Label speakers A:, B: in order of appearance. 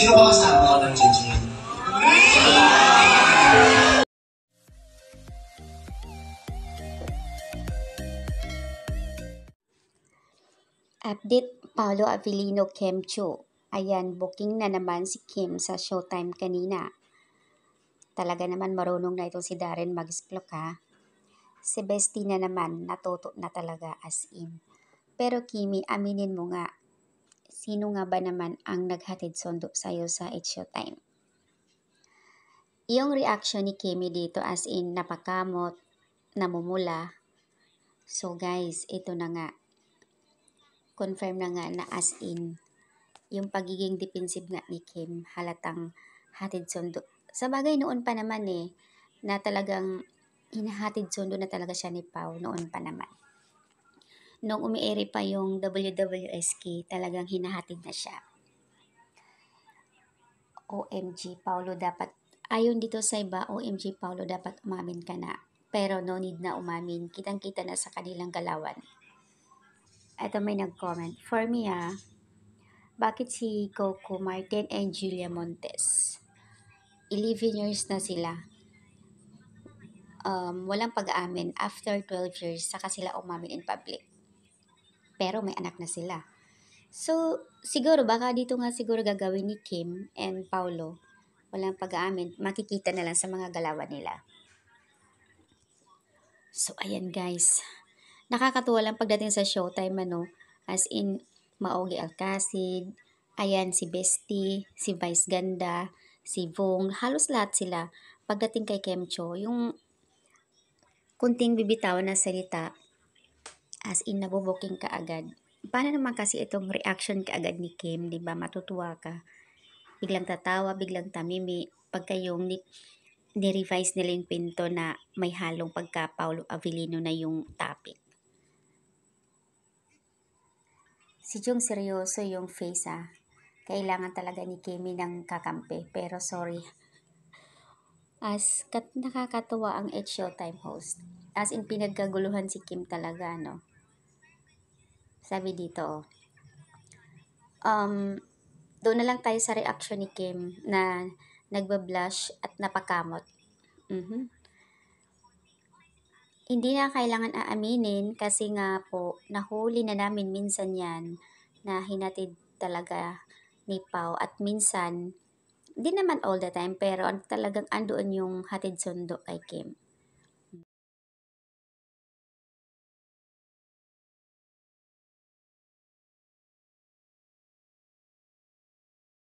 A: Sino ba kasama ko ng Jinjin? Update Paolo Avellino Kim Cho. Ayan, booking na naman si Kim sa showtime kanina. Talaga naman marunong na itong si Darren mag-splock ha. Si Bestina naman, natuto na talaga as in. Pero Kimi, aminin mo nga, sino nga ba naman ang naghatid sundo sa'yo sa It's Time? Yung reaction ni Kimi dito as in napakamot, namumula. So guys, ito na nga. Confirm na nga na as in yung pagiging defensive nga ni Kim halatang hatid sundo. Sa bagay noon pa naman eh, na talagang hinahatid sundo na talaga siya ni Pau noon pa naman nung umiere pa yung WWSK, talagang hinahatid na siya. OMG, Paulo, dapat, ayon dito sa iba, OMG, Paulo, dapat umamin ka na. Pero no need na umamin, kitang-kita na sa kanilang galawan. Ito may nag-comment. For me ah, bakit si Coco Martin and Julia Montes? 11 years na sila. Um, walang pag-amin. After 12 years, saka sila umamin in public pero may anak na sila. So, siguro, baka dito nga siguro gagawin ni Kim and Paulo. Walang pag-aamin. Makikita na lang sa mga galawan nila. So, ayan guys. Nakakatuwa lang pagdating sa showtime, ano. As in, Maogi Alcacid, ayan si Bestie, si Vice Ganda, si Vong. Halos lahat sila. Pagdating kay Kemcho, yung kunting bibitawan na salita, As in, nabubuking ka agad. Paano naman kasi itong reaction ka agad ni Kim, di ba? Matutuwa ka. Biglang tatawa, biglang tamimi. Pagka yung ni, ni-revise nila yung pinto na may halong pagka Paolo Avellino na yung topic. Si Jung seryoso yung face ah. Kailangan talaga ni Kimi ng kakampi. Pero sorry. As kat nakakatuwa ang H-Show Time host. As in pinagkaguluhan si Kim talaga no. Sabi dito, oh. Um, doon na lang tayo sa reaction ni Kim na nagbablush at napakamot. Mm-hmm. Hindi na kailangan aaminin kasi nga po, nahuli na namin minsan yan na hinatid talaga ni Pau at minsan, hindi naman all the time, pero talagang andoon yung hatid sundo kay Kim.